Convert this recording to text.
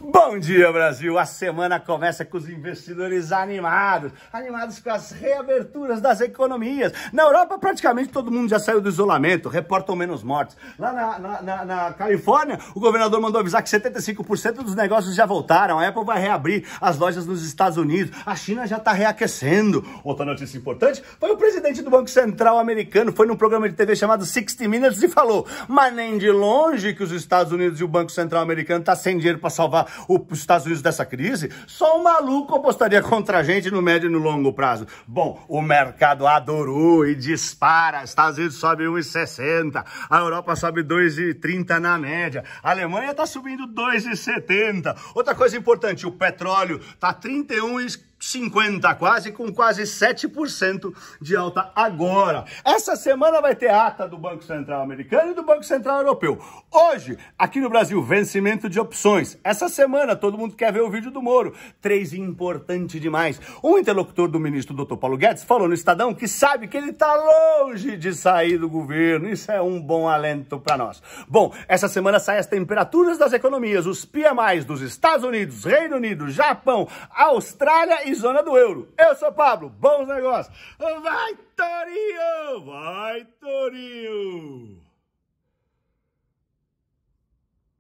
Bom dia, Brasil! A semana começa com os investidores animados, animados com as reaberturas das economias. Na Europa, praticamente todo mundo já saiu do isolamento, reportam menos mortes. Lá na, na, na, na Califórnia, o governador mandou avisar que 75% dos negócios já voltaram. A Apple vai reabrir as lojas nos Estados Unidos. A China já está reaquecendo. Outra notícia importante foi o presidente do Banco Central americano, foi num programa de TV chamado 60 Minutes e falou, mas nem de longe que os Estados Unidos e o Banco Central americano estão tá sem dinheiro para salvar salvar os Estados Unidos dessa crise, só um maluco apostaria contra a gente no médio e no longo prazo. Bom, o mercado adorou e dispara. Estados Unidos sobe 1,60, a Europa sobe 2,30 na média, a Alemanha está subindo 2,70. Outra coisa importante, o petróleo está 31,40. 50 quase, com quase 7% de alta agora. Essa semana vai ter ata do Banco Central Americano e do Banco Central Europeu. Hoje, aqui no Brasil, vencimento de opções. Essa semana, todo mundo quer ver o vídeo do Moro. Três importante demais. Um interlocutor do ministro Dr. Paulo Guedes falou no Estadão que sabe que ele está longe de sair do governo. Isso é um bom alento para nós. Bom, essa semana saem as temperaturas das economias, os PMIs dos Estados Unidos, Reino Unido, Japão, Austrália e zona do euro. Eu sou Pablo, bons negócios. Vai, Torinho! Vai, Torinho!